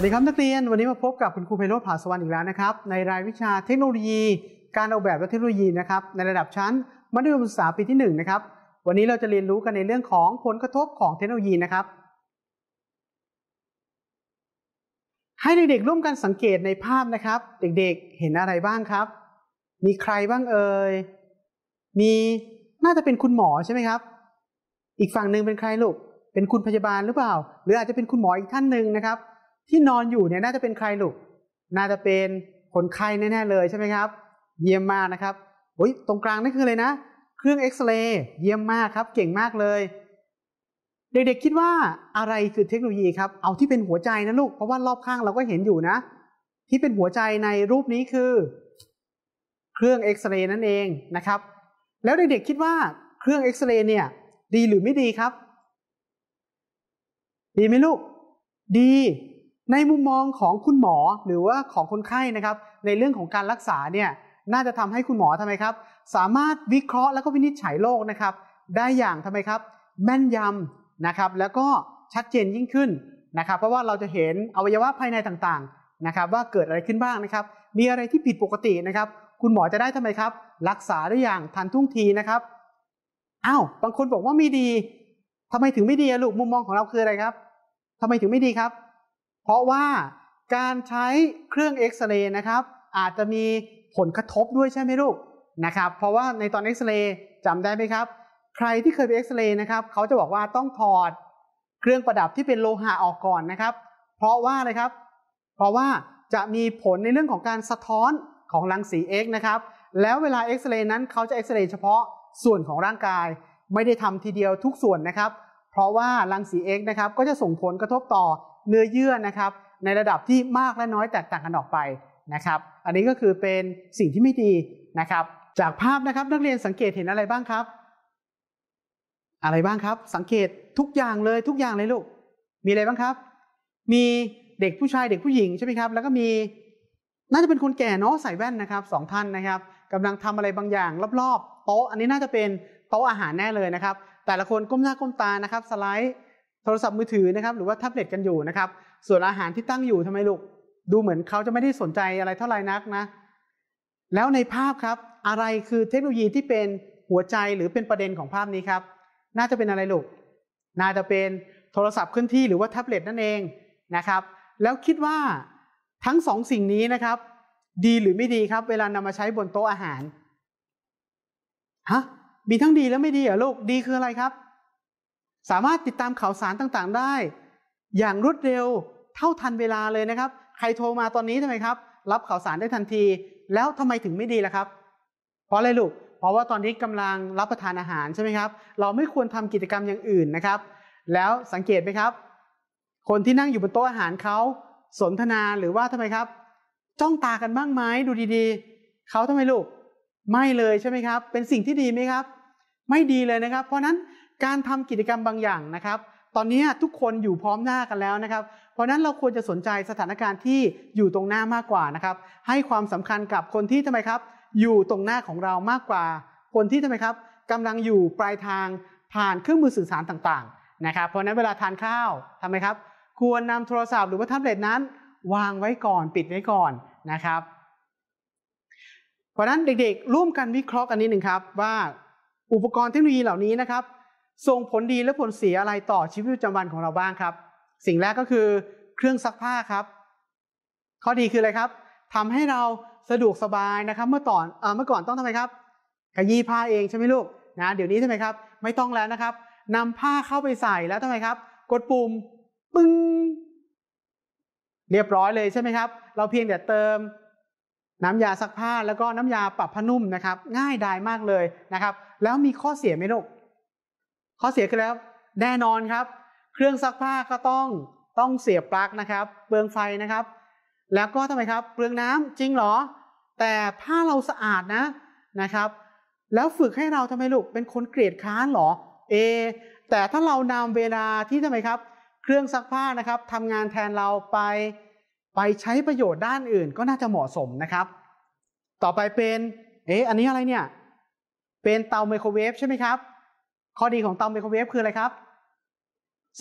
วัสดีครับ นักเรียนวันนี้มาพบกับคุณครูไพโรธผาสวรรค์อีกแล้วนะครับ ในรายวิชาเทคโนโลยี การออกแบบและเทคโนโลยีนะครับ ในระดับชั้นมัธยมศึกษาปีที่1นะครับวันนี้เราจะเรียนรู้กันในเรื่องของผลกระทบของเทคโนโลยีนะครับ ให้เด็กๆร่วมกันสังเกตในภาพนะครับ เด็กๆ เห็นอะไรบ้างครับ มีใครบ้างเอ่ยมีน่าจะเป็นคุณหมอใช่ไหมครับ อีกฝั่งหนึ่งเป็นใครลูกเป็นคุณพยาบาลหรือเปล่า หรืออาจจะเป็นคุณหมออีกท่านหนึ่งนะครับที่นอนอยู่เนี่ยน่าจะเป็นใครลูก น่าจะเป็นคนไข้แน่ ๆ เลยใช่ไหมครับ เยี่ยมมากนะครับโอ้ยตรงกลางนั่นคืออะไรนะ เครื่องเอ็กซเรย์เยี่ยมมากครับ เก่งมากเลย เด็กๆคิดว่าอะไรคือเทคโนโลยีครับ เอาที่เป็นหัวใจนะลูก เพราะว่ารอบข้างเราก็เห็นอยู่นะ ที่เป็นหัวใจในรูปนี้คือ เครื่องเอ็กซเรย์นั่นเองนะครับ แล้วเด็กๆคิดว่า เครื่องเอ็กซเรย์เนี่ย ดี หรือไม่ดีครับ ดีไหมลูกดีในมุมมองของคุณหมอหรือว่าของคนไข้นะครับ ในเรื่องของการรักษาเนี่ยน่าจะทำให้คุณหมอทำไมครับ สามารถวิเคราะห์แล้วก็วินิจฉัยโรคนะครับ ได้อย่างทำไมครับ แม่นยำนะครับ แล้วก็ชัดเจนยิ่งขึ้นนะครับ เพราะว่าเราจะเห็นอวัยวะภายในต่างๆนะครับ ว่าเกิดอะไรขึ้นบ้างนะครับ มีอะไรที่ผิดปกตินะครับ คุณหมอจะได้ทำไมครับ รักษาได้อย่างทันท่วงทีนะครับอ้าว บางคนบอกว่าไม่ดี ทำไมถึงไม่ดีลูกมุมมองของเราคืออะไรครับ ทำไมถึงไม่ดีครับราะว่าการใช้เครื่องเอ็กซเรย์นะครับ อาจจะมีผลกระทบด้วยใช่ไหมลูกนะครับเพราะว่าในตอนเอ็กซเรย์จำได้ไหมครับ ใครที่เคยไปเอ็กซเรย์นะครับเขาจะบอกว่าต้องถอดเครื่องประดับที่เป็นโลหะออกก่อนนะครับเพราะว่าอะไรครับเพราะว่าจะมีผลในเรื่องของการสะท้อนของรังสีเอกนะครับแล้วเวลาเอ็กซเรย์นั้นเขาจะเอ็กซเรย์เฉพาะส่วนของร่างกายไม่ได้ทำทีเดียวทุกส่วนนะครับ เพราะว่ารังสีเอกนะครับก็จะส่งผลกระทบต่อเนื้อเยื่อ นะครับ ในระดับที่มากและน้อยแตกต่างกันออกไป นะครับ อันนี้ก็คือเป็นสิ่งที่ไม่ดี นะครับ จากภาพ นะครับ นักเรียนสังเกตเห็นอะไรบ้างครับ อะไรบ้างครับ สังเกตทุกอย่างเลย ทุกอย่างเลยลูก มีอะไรบ้างครับ มีเด็กผู้ชาย เด็กผู้หญิงใช่ไหมครับ แล้วก็มีน่าจะเป็นคนแก่เนาะใส่แว่นนะครับสองท่านนะครับกำลังทำอะไรบางอย่างรอบๆโต๊ะ อันนี้น่าจะเป็นโต๊ะอาหารแน่เลยนะครับ แต่ละคนก้มหน้าก้มตา นะครับ สไลด์โทรศัพท์มือถือนะครับหรือว่าแท็บเล็ตกันอยู่นะครับ ส่วนอาหารที่ตั้งอยู่ทำไมลูกดูเหมือนเขาจะไม่ได้สนใจอะไรเท่าไหร่นักนะ แล้วในภาพครับอะไรคือเทคโนโลยีที่เป็นหัวใจหรือเป็นประเด็นของภาพนี้ครับ น่าจะเป็นอะไรลูกน่าจะเป็นโทรศัพท์เคลื่อนที่หรือว่าแท็บเล็ตนั่นเองนะครับ แล้วคิดว่าทั้งสองสิ่งนี้นะครับ ดีหรือไม่ดีครับ เวลานำมาใช้บนโต๊ะอาหารฮะมีทั้งดีและไม่ดีเหรอลูกดีคืออะไรครับสามารถติดตามข่าวสารต่างๆได้ อย่างรวดเร็วเท่าทันเวลาเลยนะครับ ใครโทรมาตอนนี้ทำไมครับ รับข่าวสารได้ทันทีแล้วทำไมถึงไม่ดีล่ะครับ เพราะอะไรลูก เพราะว่าตอนนี้กำลังรับประทานอาหารใช่ไหมครับ เราไม่ควรทำกิจกรรมอย่างอื่นนะครับ แล้วสังเกตไหมครับ คนที่นั่งอยู่บนโต๊ะอาหารเขาสนทนาหรือว่าทำไมครับ จ้องตากันบ้างไหมดูดีๆเขาทำไมลูกไม่เลยใช่ไหมครับ เป็นสิ่งที่ดีไหมครับ ไม่ดีเลยนะครับ เพราะนั้นการทำกิจกรรมบางอย่างนะครับ ตอนนี้ทุกคนอยู่พร้อมหน้ากันแล้วนะครับ เพราะนั้นเราควรจะสนใจสถานการณ์ที่อยู่ตรงหน้ามากกว่านะครับ ให้ความสำคัญกับคนที่ทำไมครับ อยู่ตรงหน้าของเรามากกว่า คนที่ทำไมครับ กำลังอยู่ปลายทางผ่านเครื่องมือสื่อสารต่างๆ นะครับ เพราะนั้นเวลาทานข้าวทำไมครับ ควรนำโทรศัพท์หรือว่าแท็บเล็ตนั้นวางไว้ก่อนปิดไว้ก่อนนะครับ เพราะนั้นเด็กๆร่วมกันวิเคราะห์กันนิดหนึ่งครับว่าอุปกรณ์เทคโนโลยีเหล่านี้นะครับส่งผลดีและผลเสียอะไรต่อชีวิตประจำวันของเราบ้างครับ สิ่งแรกก็คือเครื่องซักผ้าครับ ข้อดีคืออะไรครับทำให้เราสะดวกสบายนะครับ เมื่อตอนเมื่อก่อนต้องทำไมครับขยี้ผ้าเองใช่ไหมลูกนะเดี๋ยวนี้ทำไมครับ ไม่ต้องแล้วนะครับนำผ้าเข้าไปใส่แล้วทำไมครับ กดปุ่มปึ้งเรียบร้อยเลยใช่ไหมครับ เราเพียงแต่เติม น้ำยาซักผ้าแล้วก็น้ำยาปรับผ้านุ่มนะครับ ง่ายดายมากเลยนะครับ แล้วมีข้อเสียไหมลูกข้อเสียคือแล้วแน่นอนครับ เครื่องซักผ้าก็ต้องต้องเสียบปลั๊กนะครับเปลืองไฟนะครับ แล้วก็ทำไมครับเปลืองน้ำจริงเหรอ แต่ผ้าเราสะอาดนะนะครับ แล้วฝึกให้เราทำไมลูกเป็นคนเกลียดค้านหรอเอแต่ถ้าเรานำเวลาที่ทำไมครับ เครื่องซักผ้านะครับทำงานแทนเราไปไปใช้ประโยชน์ด้านอื่น ก็น่าจะเหมาะสมนะครับ ต่อไปเป็นเอ๊ะอันนี้อะไรเนี่ย เป็นเตาไมโครเวฟใช่ไหมครับข้อดีของเตาไมโครเวฟคืออะไรครับ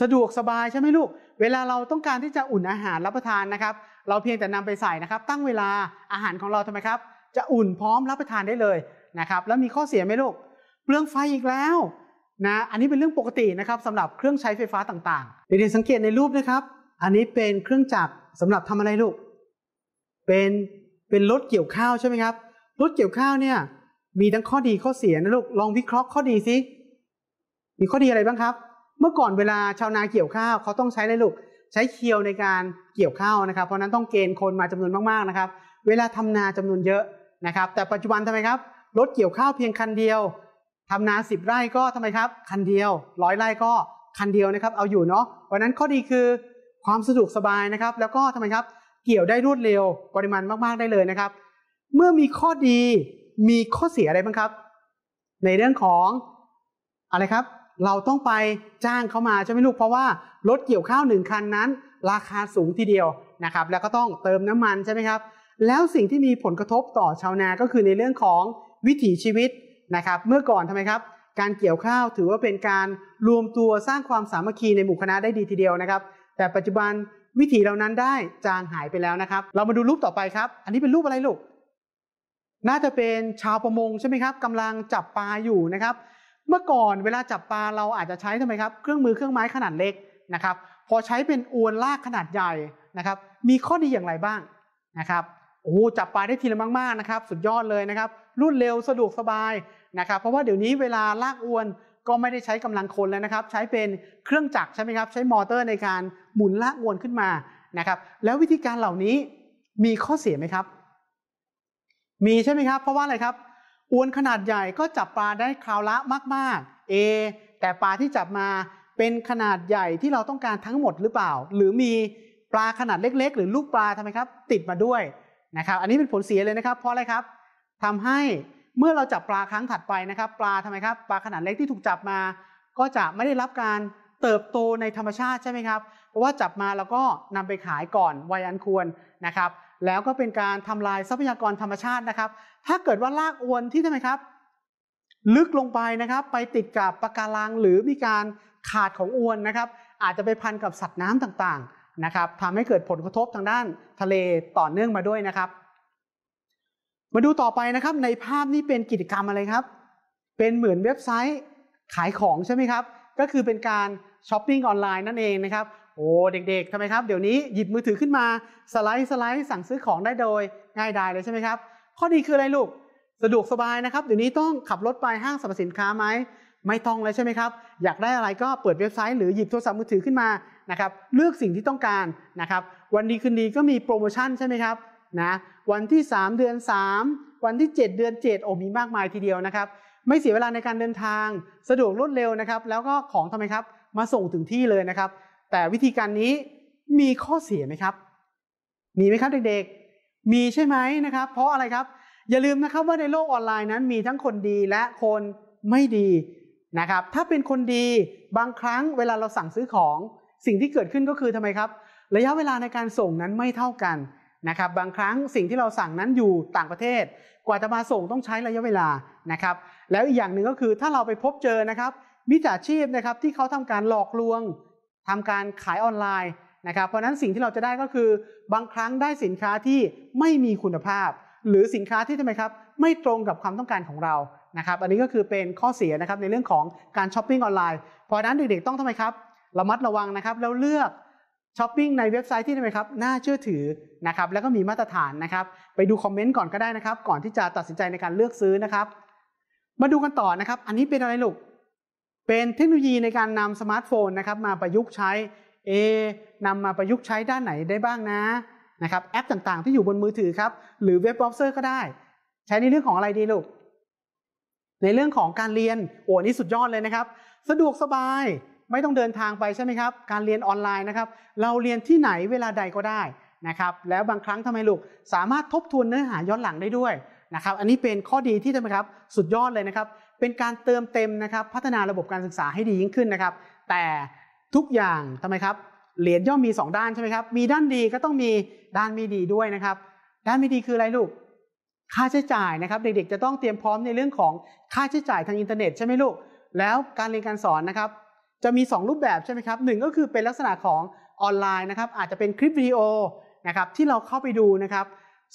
สะดวกสบายใช่ไหมลูก เวลาเราต้องการที่จะอุ่นอาหารรับประทานนะครับ เราเพียงแต่นำไปใส่นะครับ ตั้งเวลาอาหารของเราทำไมครับ จะอุ่นพร้อมรับประทานได้เลยนะครับ แล้วมีข้อเสียไหมลูกเปลืองไฟอีกแล้วนะ อันนี้เป็นเรื่องปกตินะครับสำหรับเครื่องใช้ไฟฟ้าต่างๆ เด็กๆสังเกตในรูปนะครับ อันนี้เป็นเครื่องจักรสำหรับทำอะไรลูก เป็นเป็นรถเกี่ยวข้าวใช่ไหมครับ รถเกี่ยวข้าวเนี่ยมีทั้งข้อดีข้อเสียนะลูกลองวิเคราะห์ข้อดีสิมีข้อดีอะไรบ้างครับ เมื่อก่อนเวลาชาวนาเกี่ยวข้าวเขาต้องใช้อะไรลูกใช้เคียวในการเกี่ยวข้าวนะครับ เพราะนั้นต้องเกณฑ์คนมาจำนวนมากๆนะครับ เวลาทำนาจำนวนเยอะนะครับ แต่ปัจจุบันทำไมครับ รถเกี่ยวข้าวเพียงคันเดียว ทำนาสิบไร่ก็ทำไมครับ คันเดียวร้อยไร่ก็ คันเดียวนะครับ เอาอยู่เนาะ เพราะนั้นข้อดีคือความสะดวกสบายนะครับ แล้วก็ทำไมครับ เกี่ยวได้รวดเร็ว ปริมาณมาก ๆได้เลยนะครับ เมื่อมีข้อดี มีข้อเสียอะไรบ้างครับ ในเรื่องของอะไรครับเราต้องไปจ้างเขามาใช่ไหมลูกเพราะว่ารถเกี่ยวข้าวหนึ่งคันนั้น ราคาสูงทีเดียวนะครับ แล้วก็ต้องเติมน้ำมันใช่ไหมครับ แล้วสิ่งที่มีผลกระทบต่อชาวนาก็คือในเรื่องของวิถีชีวิตนะครับ เมื่อก่อนทำไมครับ การเกี่ยวข้าวถือว่าเป็นการรวมตัวสร้างความสามัคคีในหมู่คณะได้ดีทีเดียวนะครับ แต่ปัจจุบันวิถีเหล่านั้นได้จางหายไปแล้วนะครับ เรามาดูรูปต่อไปครับ อันนี้เป็นรูปอะไรลูกน่าจะเป็นชาวประมงใช่ไหมครับกำลังจับปลาอยู่นะครับเมื่อก่อนเวลาจับปลาเราอาจจะใช้ทำไมครับเครื่องมือเครื่องไม้ขนาดเล็กนะครับพอใช้เป็นอวนลากขนาดใหญ่นะครับ มีข้อดีอย่างไรบ้างนะครับโอ้จับปลาได้ทีละมากๆนะครับ สุดยอดเลยนะครับรวดเร็วสะดวกสบายนะครับ เพราะว่าเดี๋ยวนี้เวลาลากอวนก็ไม่ได้ใช้กำลังคนแล้วนะครับ ใช้เป็นเครื่องจักรใช่ไหมครับ ใช้มอเตอร์ในการหมุนลากอวนขึ้นมานะครับ แล้ววิธีการเหล่านี้มีข้อเสียไหมครับ มีใช่ไหมครับ เพราะว่าอะไรครับอวนขนาดใหญ่ก็จับปลาได้คราวละมากๆอแต่ปลาที่จับมาเป็นขนาดใหญ่ที่เราต้องการทั้งหมดหรือเปล่า หรือมีปลาขนาดเล็กๆหรือลูกปลาทำไมครับ ติดมาด้วยนะครับ อันนี้เป็นผลเสียเลยนะครับ เพราะอะไรครับ ทำให้เมื่อเราจับปลาครั้งถัดไปนะครับ ปลาทำไมครับ ปลาขนาดเล็กที่ถูกจับมาก็จะไม่ได้รับการเติบโตในธรรมชาติใช่ไหมครับ เพราะว่าจับมาแล้วก็นำไปขายก่อนวัยอันควรนะครับแล้วก็เป็นการทำลายทรัพยากรธรรมชาตินะครับ ถ้าเกิดว่าลากอวนที่ทำไมครับ ลึกลงไปนะครับ ไปติดกับปะการังหรือมีการขาดของอวนนะครับ อาจจะไปพันกับสัตว์น้ำต่างๆ นะครับทำให้เกิดผลกระทบทางด้านทะเลต่อเนื่องมาด้วยนะครับ มาดูต่อไปนะครับ ในภาพนี้เป็นกิจกรรมอะไรครับ เป็นเหมือนเว็บไซต์ขายของใช่ไหมครับ ก็คือเป็นการช้อปปิ้งออนไลน์นั่นเองนะครับโอ้เด็กๆทำไมครับเดี๋ยวนี้หยิบมือถือขึ้นมาสไลด์สไลด์สั่งซื้อของได้โดยง่ายดายเลยใช่ไหมครับ ข้อดีคืออะไรลูกสะดวกสบายนะครับเดี๋ยวนี้ต้องขับรถไปห้างสรรพสินค้าไหมไม่ต้องเลยใช่ไหมครับอยากได้อะไรก็เปิดเว็บไซต์หรือหยิบโทรศัพท์มือถือขึ้นมานะครับเลือกสิ่งที่ต้องการนะครับวันดีคืนดีก็มีโปรโมชั่นใช่ไหมครับนะวันที่ 3 เดือน 3 วันที่ 7 เดือน7โอ้มีมากมายทีเดียวนะครับ ไม่เสียเวลาในการเดินทางสะดวกรวดเร็วนะครับ แล้วก็ของทำไมครับมาส่งถึงที่เลยนะครับแต่วิธีการนี้มีข้อเสียไหมครับ มีไหมครับเด็กๆมีใช่ไหมนะครับ เพราะอะไรครับ อย่าลืมนะครับว่าในโลกออนไลน์นั้นมีทั้งคนดีและคนไม่ดีนะครับ ถ้าเป็นคนดีบางครั้งเวลาเราสั่งซื้อของ สิ่งที่เกิดขึ้นก็คือทำไมครับ ระยะเวลาในการส่งนั้นไม่เท่ากันนะครับ บางครั้งสิ่งที่เราสั่งนั้นอยู่ต่างประเทศ กว่าจะมาส่งต้องใช้ระยะเวลานะครับ แล้วอีกอย่างหนึ่งก็คือถ้าเราไปพบเจอนะครับมิจฉาชีพนะครับ ที่เขาทำการหลอกลวงทำการขายออนไลน์นะครับ เพราะนั้นสิ่งที่เราจะได้ก็คือบางครั้งได้สินค้าที่ไม่มีคุณภาพ หรือสินค้าที่ทำไมครับ ไม่ตรงกับความต้องการของเรานะครับ อันนี้ก็คือเป็นข้อเสียนะครับในเรื่องของการช้อปปิ้งออนไลน์เพราะนั้นเด็กๆต้องทำไมครับระมัดระวังนะครับ แล้วเลือกช้อปปิ้งในเว็บไซต์ที่ทำไมครับน่าเชื่อถือนะครับแล้วก็มีมาตรฐานนะครับไปดูคอมเมนต์ก่อนก็ได้นะครับ ก่อนที่จะตัดสินใจในการเลือกซื้อนะครับ มาดูกันต่อนะครับ อันนี้เป็นอะไรลูกเป็นเทคโนโลยีในการนำสมาร์ทโฟนนะครับมาประยุกต์ใช้เอนำมาประยุกต์ใช้ด้านไหนได้บ้างนะนะครับ แอปต่างๆ ที่อยู่บนมือถือครับ หรือเว็บเบราว์เซอร์ก็ได้ ใช้ในเรื่องของอะไรดีลูกในเรื่องของการเรียนโอ้นี่สุดยอดเลยนะครับ สะดวกสบายไม่ต้องเดินทางไปใช่ไหมครับการเรียนออนไลน์นะครับ เราเรียนที่ไหนเวลาใดก็ได้นะครับ แล้วบางครั้งทำไมลูก สามารถทบทวนเนื้อหาย้อนหลังได้ด้วยนะครับ อันนี้เป็นข้อดีที่ทำไมครับ สุดยอดเลยนะครับเป็นการเติมเต็มนะครับ พัฒนาระบบการศึกษาให้ดียิ่งขึ้นนะครับ แต่ทุกอย่างทำไมครับเหรียญย่อมมี 2 ด้านใช่ไหมครับมีด้านดีก็ต้องมีด้านไม่ดีด้วยนะครับ ด้านไม่ดีคืออะไรลูก ค่าใช้จ่ายนะครับ เด็กๆจะต้องเตรียมพร้อมในเรื่องของค่าใช้จ่ายทางอินเทอร์เน็ตใช่ไหมลูกแล้วการเรียนการสอนนะครับ จะมี 2 รูปแบบใช่ไหมครับหก็คือเป็นลักษณะของออนไลน์นะครับ อาจจะเป็นคลิปวิดีโอนะครับที่เราเข้าไปดูนะครับ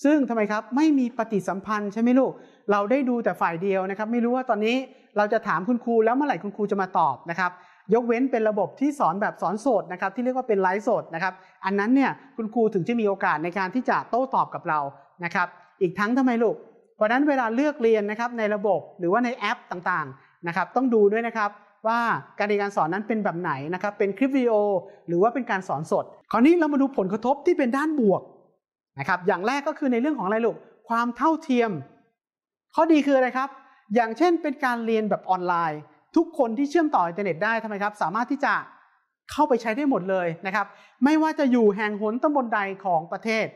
ซึ่งทำไมครับไม่มีปฏิสัมพันธ์ใช่ไหมลูก เราได้ดูแต่ฝ่ายเดียวนะครับไม่รู้ว่าตอนนี้เราจะถามคุณครูแล้วเมื่อไหร่คุณครูจะมาตอบนะครับยกเว้นเป็นระบบที่สอนแบบสอนสดนะครับที่เรียกว่าเป็นไลฟ์สดนะครับ อันนั้นเนี่ยคุณครูถึงจะมีโอกาสในการที่จะโต้ตอบกับเรานะครับอีกทั้งทำไมลูกเพราะนั้นเวลาเลือกเรียนนะครับในระบบหรือว่าในแอปต่างๆนะครับต้องดูด้วยนะครับว่าการเรียนการสอนนั้นเป็นแบบไหนนะครับเป็นคลิปวิดีโอ หรือว่าเป็นการสอนสด คราวนี้เรามาดูผลกระทบที่เป็นด้านบวกนะครับ อย่างแรกก็คือในเรื่องของอะไรลูก ความเท่าเทียม ข้อดีคืออะไรครับ อย่างเช่นเป็นการเรียนแบบออนไลน์ ทุกคนที่เชื่อมต่ออินเทอร์เน็ตได้ทำไมครับ สามารถที่จะเข้าไปใช้ได้หมดเลยนะครับ ไม่ว่าจะอยู่แห่งหนตำบลใดของประเทศ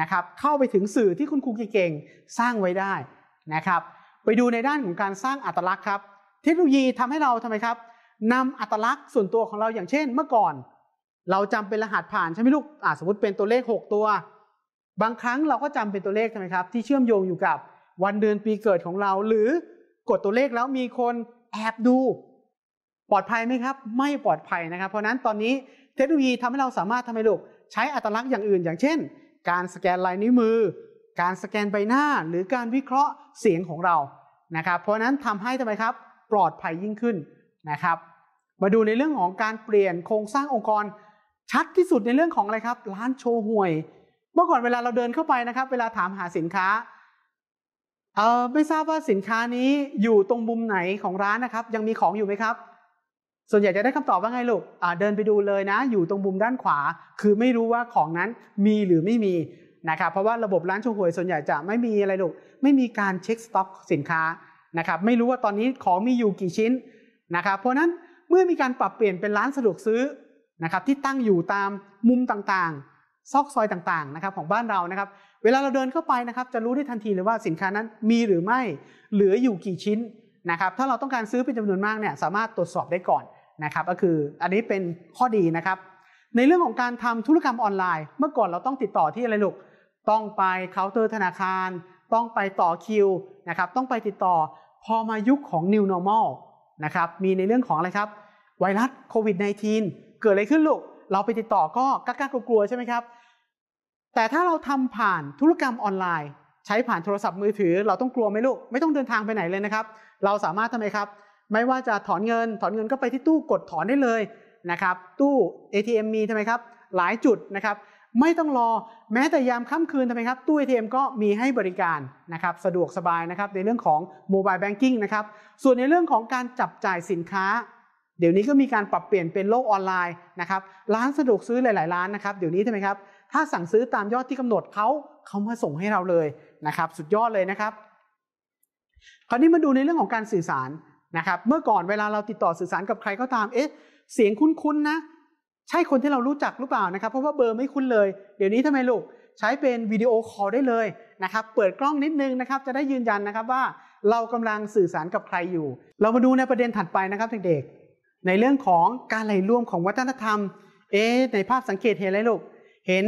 นะครับ เข้าไปถึงสื่อที่คุณครูเก่งๆ สร้างไว้ได้นะครับ ไปดูในด้านของการสร้างอัตลักษณ์ครับ เทคโนโลยีทำให้เราทำไมครับนำอัตลักษณ์ส่วนตัวของเราอย่างเช่นเมื่อก่อน เราจำเป็นรหัสผ่านใช่ไหมลูกสมมติเป็นตัวเลข 6 ตัวบางครั้งเราก็จำเป็นตัวเลขใช่ไหมครับที่เชื่อมโยงอยู่กับวันเดือนปีเกิดของเรา หรือกดตัวเลขแล้วมีคนแอบดูปลอดภัยไหมครับ ไม่ปลอดภัยนะครับ เพราะนั้นตอนนี้เทคโนโลยีทำให้เราสามารถทำให้ลูกใช้อัตลักษณ์อย่างอื่นอย่างเช่น การสแกนลายนิ้วมือ การสแกนใบหน้า หรือการวิเคราะห์เสียงของเรานะครับเพราะนั้นทำให้ทำไมครับ ปลอดภัยยิ่งขึ้นนะครับ มาดูในเรื่องของการเปลี่ยนโครงสร้างองค์กร ชัดที่สุดในเรื่องของอะไรครับ ร้านโชห่วยเมื่อก่อนเวลาเราเดินเข้าไปนะครับ เวลาถามหาสินค้า เออไม่ทราบว่าสินค้านี้อยู่ตรงมุมไหนของร้านนะครับยังมีของอยู่ไหมครับส่วนใหญ่จะได้คำตอบว่าไงลูกเดินไปดูเลยนะอยู่ตรงมุมด้านขวา คือไม่รู้ว่าของนั้นมีหรือไม่มีนะครับเพราะว่าระบบร้านชงหวยส่วนใหญ่จะไม่มีอะไรลูกไม่มีการเช็คสต็อกสินค้านะครับไม่รู้ว่าตอนนี้ของมีอยู่กี่ชิ้นนะครับ เพราะนั้นเมื่อมีการปรับเปลี่ยนเป็นร้านสะดวกซื้อนะครับที่ตั้งอยู่ตามมุมต่างๆซอกซอยต่างๆ นะครับของบ้านเรานะครับ เวลาเราเดินเข้าไปนะครับจะรู้ได้ทันทีเลยว่าสินค้านั้นมีหรือไม่เหลืออยู่กี่ชิ้นนะครับ ถ้าเราต้องการซื้อเป็นจำนวนมากเนี่ยสามารถตรวจสอบได้ก่อนนะครับก็คืออันนี้เป็นข้อดีนะครับ ในเรื่องของการทำธุรกรรมออนไลน์เมื่อก่อนเราต้องติดต่อที่อะไรลูกต้องไปเคาน์เตอร์ธนาคาร ต้องไปต่อคิวนะครับต้องไปติดต่อพอมายุคของ new normal นะครับมีในเรื่องของอะไรครับไวรัสโควิด -19 เกิดอะไรขึ้นลูกเราไปติดต่อก็กล้ากลัวใช่ไหมครับแต่ถ้าเราทำผ่านธุรกรรมออนไลน์ ใช้ผ่านโทรศัพท์มือถือ เราต้องกลัวไหมลูก ไม่ต้องเดินทางไปไหนเลยนะครับ เราสามารถทำไมครับ ไม่ว่าจะถอนเงิน ถอนเงินก็ไปที่ตู้กดถอนได้เลยนะครับตู้ ATM มีทำไมครับ หลายจุดนะครับไม่ต้องรอแม้แต่ยามค่ำคืนทำไมครับตู้ ATM ก็มีให้บริการนะครับสะดวกสบายนะครับในเรื่องของโมบายแบงกิ้งนะครับส่วนในเรื่องของการจับจ่ายสินค้าเดี๋ยวนี้ก็มีการปรับเปลี่ยนเป็นโลกออนไลน์นะครับร้านสะดวกซื้อหลายๆร้านนะครับเดี๋ยวนี้ทำไมครับถ้าสั่งซื้อตามยอดที่กำหนดเขาเขามาส่งให้เราเลยนะครับ สุดยอดเลยนะครับ คราวนี้มาดูในเรื่องของการสื่อสารนะครับเมื่อก่อนเวลาเราติดต่อสื่อสารกับใครก็ตามเอ๊ะเสียงคุ้นๆนะใช่คนที่เรารู้จักหรือเปล่านะครับ เพราะว่าเบอร์ไม่คุ้นเลย เดี๋ยวนี้ทำไมลูกใช้เป็นวิดีโอคอลได้เลยนะครับ เปิดกล้องนิดนึงนะครับ จะได้ยืนยันนะครับว่า เรากำลังสื่อสารกับใครอยู่ เรามาดูในประเด็นถัดไปนะครับเด็กๆในเรื่องของการไหลร่วมของวัฒนธรรมเอ๊ในภาพสังเกตเห็นอะไรลูกเห็น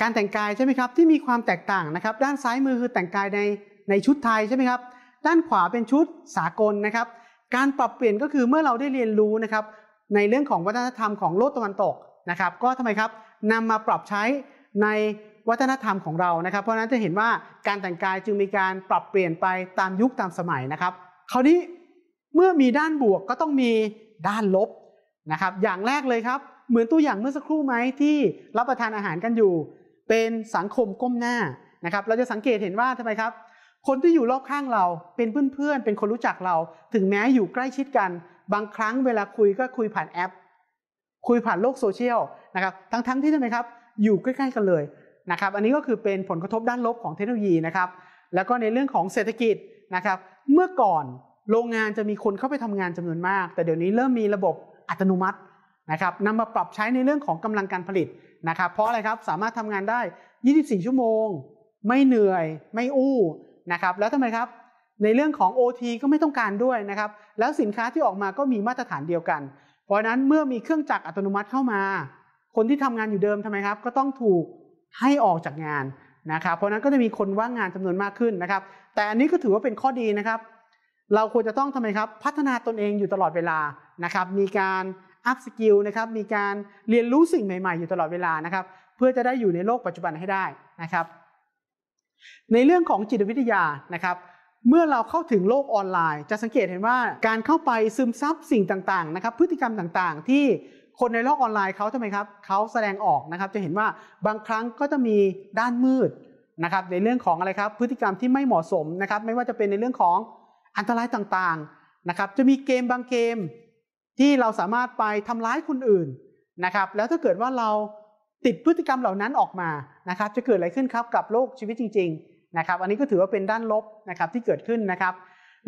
การแต่งกายใช่ไหมครับ ที่มีความแตกต่างนะครับ ด้านซ้ายมือคือแต่งกายในในชุดไทยใช่ไหมครับ ด้านขวาเป็นชุดสากลนะครับ การปรับเปลี่ยนก็คือเมื่อเราได้เรียนรู้นะครับ ในเรื่องของวัฒนธรรมของโลกตะวันตกนะครับ ก็ทำไมครับนำมาปรับใช้ในวัฒนธรรมของเรานะครับ เพราะนั้นจะเห็นว่าการแต่งกายจึงมีการปรับเปลี่ยนไปตามยุคตามสมัยนะครับ คราวนี้เมื่อมีด้านบวกก็ต้องมีด้านลบนะครับ อย่างแรกเลยครับเหมือนตัวอย่างเมื่อสักครู่ไหมที่รับประทานอาหารกันอยู่ เป็นสังคมก้มหน้านะครับเราจะสังเกตเห็นว่าทำไมครับคนที่อยู่รอบข้างเรา เป็นเพื่อนนเป็นคนรู้จักเราถึงแม้อยู่ใกล้ชิดกัน บางครั้งเวลาคุยก็คุยผ่านแอป คุยผ่านโลกโซเชียลนะครับทั้งๆที่ทำไมครับอยู่ใกล้ๆกันเลยนะครับอันนี้ก็คือเป็นผลกระทบด้านลบของเทคโนโลยีนะครับแล้วก็ในเรื่องของเศรษฐกิจนะครับเมื่อก่อนโรงงานจะมีคนเข้าไปทำงานจำนวนมาก แต่เดี๋ยวนี้เริ่มมีระบบอัตโนมัตินะครับนำมาปรับใช้ในเรื่องของกำลังการผลิตนะครับ เพราะอะไรครับสามารถทำงานได้ 24 ชั่วโมง ไม่เหนื่อย ไม่อู้นะครับแล้วทำไมครับ ในเรื่องของ OT ก็ไม่ต้องการด้วยนะครับแล้วสินค้าที่ออกมาก็มีมาตรฐานเดียวกัน เพราะนั้นเมื่อมีเครื่องจักรอัตโนมัติเข้ามา คนที่ทำงานอยู่เดิมทำไมครับ ก็ต้องถูกให้ออกจากงานนะครับ เพราะนั้นก็จะมีคนว่างงานจำนวนมากขึ้นนะครับ แต่อันนี้ก็ถือว่าเป็นข้อดีนะครับ เราควรจะต้องทำไมครับ พัฒนาตนเองอยู่ตลอดเวลานะครับมีการอัพสกิลนะครับมีการเรียนรู้สิ่งใหม่ ๆ อยู่ตลอดเวลานะครับเพื่อจะได้อยู่ในโลกปัจจุบันให้ได้นะครับในเรื่องของจิตวิทยานะครับเมื่อเราเข้าถึงโลกออนไลน์ จะสังเกตเห็นว่าการเข้าไปซึมซับสิ่งต่างๆนะครับ พฤติกรรมต่างๆ ที่คนในโลกออนไลน์เขาทำไมครับเขาแสดงออกนะครับจะเห็นว่าบางครั้งก็จะมีด้านมืดนะครับในเรื่องของอะไรครับพฤติกรรมที่ไม่เหมาะสมนะครับไม่ว่าจะเป็นในเรื่องของอันตรายต่างๆนะครับจะมีเกมบางเกมที่เราสามารถไปทำร้ายคนอื่นนะครับ แล้วถ้าเกิดว่าเราติดพฤติกรรมเหล่านั้นออกมานะครับ จะเกิดอะไรขึ้นครับกับโลกชีวิตจริงๆนะครับอันนี้ก็ถือว่าเป็นด้านลบนะครับที่เกิดขึ้นนะครับ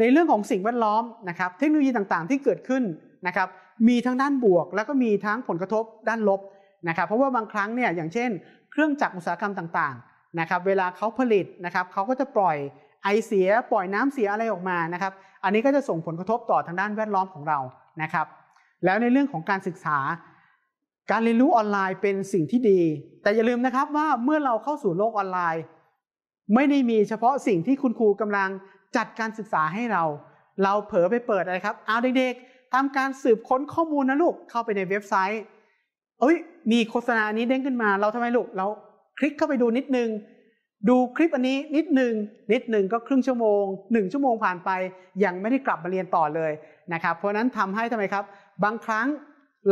ในเรื่องของสิ่งแวดล้อมนะครับเทคโนโลยีต่างๆ ที่เกิดขึ้นนะครับ มีทั้งด้านบวกแล้วก็มีทั้งผลกระทบด้านลบนะครับเพราะว่าบางครั้งเนี่ยอย่างเช่นเครื่องจักรอุตสาหกรรมต่าง ๆนะครับ เวลาเขาผลิตนะครับเขาก็จะปล่อยไอเสีย ปล่อยน้ำเสียอะไรออกมานะครับ อันนี้ก็จะส่งผลกระทบต่อทางด้านแวดล้อมของเรานะครับแล้วในเรื่องของการศึกษา การเรียนรู้ออนไลน์เป็นสิ่งที่ดี แต่อย่าลืมนะครับว่าเมื่อเราเข้าสู่โลกออนไลน์ ไม่ได้มีเฉพาะสิ่งที่คุณครูกำลังจัดการศึกษาให้เรา เราเผลอไปเปิดอะไรครับเอาเด็กๆทำการสืบค้นข้อมูลนะลูก เข้าไปในเว็บไซต์เอ้ยมีโฆษณานี้เด้งขึ้นมา เราทำไมลูก เราคลิกเข้าไปดูนิดนึง ดูคลิปอันนี้นิดหนึ่งนิดหนึ่งก็ครึ่งชั่วโมงหนึ่งชั่วโมงผ่านไปยังไม่ได้กลับมาเรียนต่อเลยนะครับ เพราะนั้นทำให้ทำไมครับบางครั้ง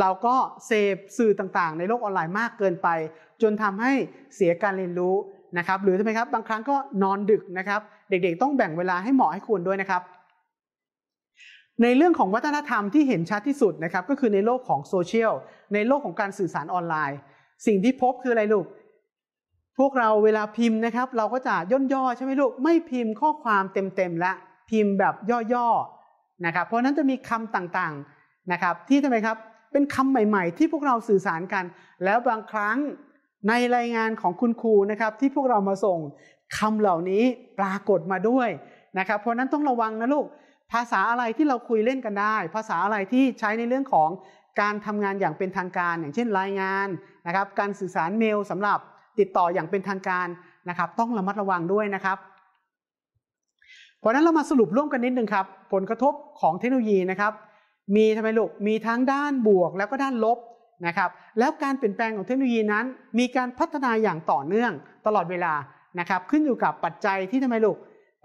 เราก็เสพสื่อต่างๆในโลกออนไลน์มากเกินไป จนทำให้เสียการเรียนรู้นะครับ หรือทำไมครับบางครั้งก็นอนดึกนะครับ เด็กๆต้องแบ่งเวลาให้เหมาะให้ควรด้วยนะครับ ในเรื่องของวัฒนธรรมที่เห็นชัดที่สุดนะครับก็คือในโลกของโซเชียลในโลกของการสื่อสารออนไลน์ สิ่งที่พบคืออะไรลูกพวกเราเวลาพิมพ์นะครับเราก็จะย่นย่อใช่ไหมลูกไม่พิมพ์ข้อความเต็มๆและพิมพ์แบบย่อๆนะครับเพราะนั้นจะมีคำต่างๆนะครับที่ทำไมครับเป็นคำใหม่ๆ ที่พวกเราสื่อสารกัน แล้วบางครั้งในรายงานของคุณครูนะครับ ที่พวกเรามาส่งคำเหล่านี้ปรากฏมาด้วยนะครับ เพราะนั้นต้องระวังนะลูกภาษาอะไรที่เราคุยเล่นกันได้ ภาษาอะไรที่ใช้ในเรื่องของการทำงานอย่างเป็นทางการ อย่างเช่นรายงานนะครับ การสื่อสารเมลสำหรับติดต่ออย่างเป็นทางการนะครับ ต้องระมัดระวังด้วยนะครับ เพราะนั้นเรามาสรุปร่วมกันนิดนึงครับ ผลกระทบของเทคโนโลยีนะครับมีทำไมลูกมีทั้งด้านบวกแล้วก็ด้านลบนะครับแล้วการเปลี่ยนแปลงของเทคโนโลยีนั้น มีการพัฒนาอย่างต่อเนื่องตลอดเวลานะครับขึ้นอยู่กับปัจจัยที่ทำไมลูก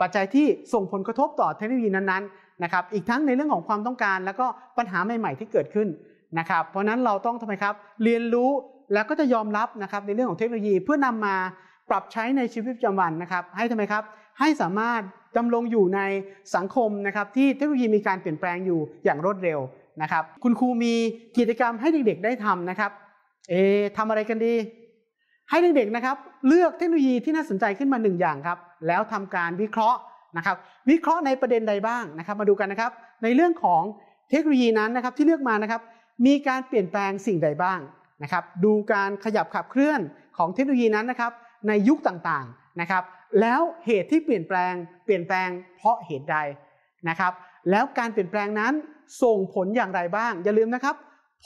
ปัจจัยที่ส่งผลกระทบต่อเทคโนโลยีนั้นๆนะครับอีกทั้งในเรื่องของความต้องการ แล้วก็ปัญหาใหม่ๆ ที่เกิดขึ้นนะครับเพราะนั้นเราต้องทำไมครับ เรียนรู้แล้วก็จะยอมรับนะครับในเรื่องของเทคโนโลยีเพื่อนำมาปรับใช้ในชีวิตประจำวันนะครับให้ทำไมครับให้สามารถดำรงอยู่ในสังคมนะครับที่เทคโนโลยีมีการเปลี่ยนแปลงอยู่อย่างรวดเร็วนะครับ คุณครูมีกิจกรรมให้เด็กๆได้ทำนะครับเอ๊ทำอะไรกันดี ให้เด็กๆนะครับ เลือกเทคโนโลยีที่น่าสนใจขึ้นมาหนึ่งอย่างครับ แล้วทำการวิเคราะห์นะครับ วิเคราะห์ในประเด็นใดบ้างนะครับ มาดูกันนะครับ ในเรื่องของเทคโนโลยีนั้นนะครับ ที่เลือกมานะครับ มีการเปลี่ยนแปลงสิ่งใดบ้างนะครับ ดูการขยับขับเคลื่อนของเทคโนโลยีนั้นนะครับ ในยุคต่างๆ นะครับแล้วเหตุที่เปลี่ยนแปลง เปลี่ยนแปลงเพราะเหตุใดนะครับ แล้วการเปลี่ยนแปลงนั้นส่งผลอย่างไรบ้าง อย่าลืมนะครับ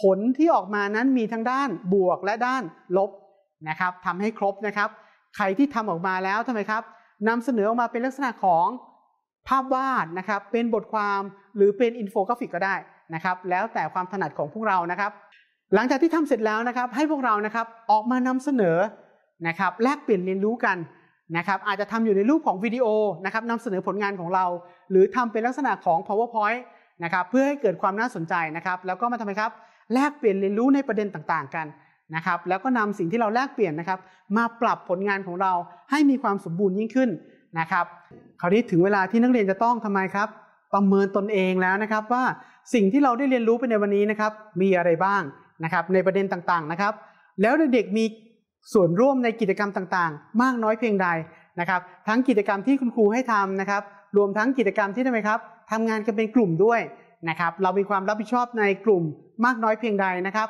ผลที่ออกมานั้นมีทั้งด้าน บวกและด้านลบนะครับทำให้ครบนะครับ ใครที่ทำออกมาแล้วทำไมครับนำเสนอออกมาเป็นลักษณะของภาพวาดนะครับ เป็นบทความหรือเป็นอินโฟกราฟิกก็ได้นะครับ แล้วแต่ความถนัดของพวกเรานะครับ หลังจากที่ทำเสร็จแล้วนะครับ ให้พวกเรานะครับออกมานำเสนอนะครับ แลกเปลี่ยนเรียนรู้กันนะครับอาจจะทำอยู่ในรูปของวิดีโอนะครับนำเสนอผลงานของเรา หรือทำเป็นลักษณะของ powerpoint นะครับเพื่อให้เกิดความน่าสนใจนะครับแล้วก็มาทำไมครับ แลกเปลี่ยนเรียนรู้ในประเด็นต่างๆกันนะครับแล้วก็นำสิ่งที่เราแลกเปลี่ยนนะครับมาปรับผลงานของเราให้มีความสมบูรณ์ยิ่งขึ้นนะครับคราวนี้ถึงเวลาที่นักเรียนจะต้องทำไมครับ ประเมินตนเองแล้วนะครับว่าสิ่งที่เราได้เรียนรู้ไปในวันนี้นะครับ มีอะไรบ้างนะครับในประเด็นต่างๆนะครับ แล้วเด็กๆมีส่วนร่วมในกิจกรรมต่างๆ มากน้อยเพียงใดนะครับ ทั้งกิจกรรมที่คุณครูให้ทำนะครับ รวมทั้งกิจกรรมที่ทำไมครับทำงานกันเป็นกลุ่มด้วยนะครับ เรามีความรับผิดชอบในกลุ่ม มากน้อยเพียงใดนะครับ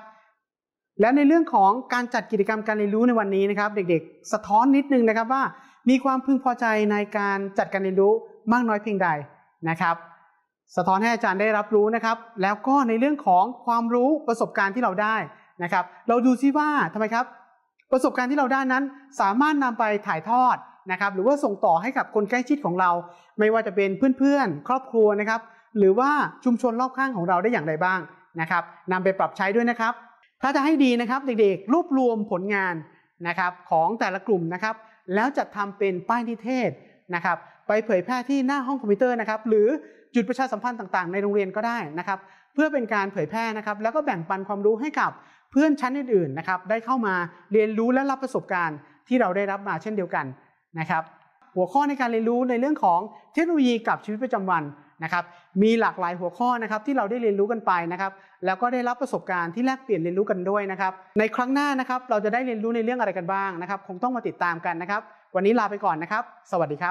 และในเรื่องของการจัดกิจกรรมการเรียนรู้ในวันนี้นะครับ เด็ก ๆ สะท้อนนิดนึงนะครับว่า มีความพึงพอใจในการจัดการเรียนรู้มากน้อยเพียงใดนะครับ สะท้อนให้อาจารย์ได้รับรู้นะครับ แล้วก็ในเรื่องของความรู้ประสบการณ์ที่เราได้นะครับ เราดูซิว่าทำไมครับประสบการณ์ที่เราได้นั้น สามารถนำไปถ่ายทอดนะครับหรือว่าส่งต่อให้กับคนใกล้ชิดของเรา ไม่ว่าจะเป็นเพื่อนๆ ครอบครัวนะครับหรือว่าชุมชนรอบข้างของเราได้อย่างไรบ้างนะครับนำไปปรับใช้ด้วยนะครับ ถ้าจะให้ดีนะครับเด็กๆรวบรวมผลงานนะครับของแต่ละกลุ่มนะครับแล้วจัดทำเป็นป้ายนิเทศนะครับไปเผยแพร่ที่หน้าห้องคอมพิวเตอร์นะครับ หรือจุดประชาสัมพันธ์ต่างๆในโรงเรียนก็ได้นะครับเพื่อเป็นการเผยแพร่นะครับแล้วก็แบ่งปันความรู้ให้กับเพื่อนชั้นอื่นๆ นะครับ ได้เข้ามาเรียนรู้และรับประสบการณ์ ที่เราได้รับมาเช่นเดียวกันนะครับ หัวข้อในการเรียนรู้ในเรื่องของเทคโนโลยีกับชีวิตประจำวันนะครับ มีหลากหลายหัวข้อนะครับที่เราได้เรียนรู้กันไปนะครับ แล้วก็ได้รับประสบการณ์ที่แลกเปลี่ยนเรียนรู้กันด้วยนะครับ ในครั้งหน้านะครับเราจะได้เรียนรู้ในเรื่องอะไรกันบ้างนะครับ คงต้องมาติดตามกันนะครับ วันนี้ลาไปก่อนนะครับ สวัสดีค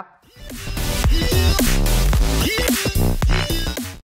รับ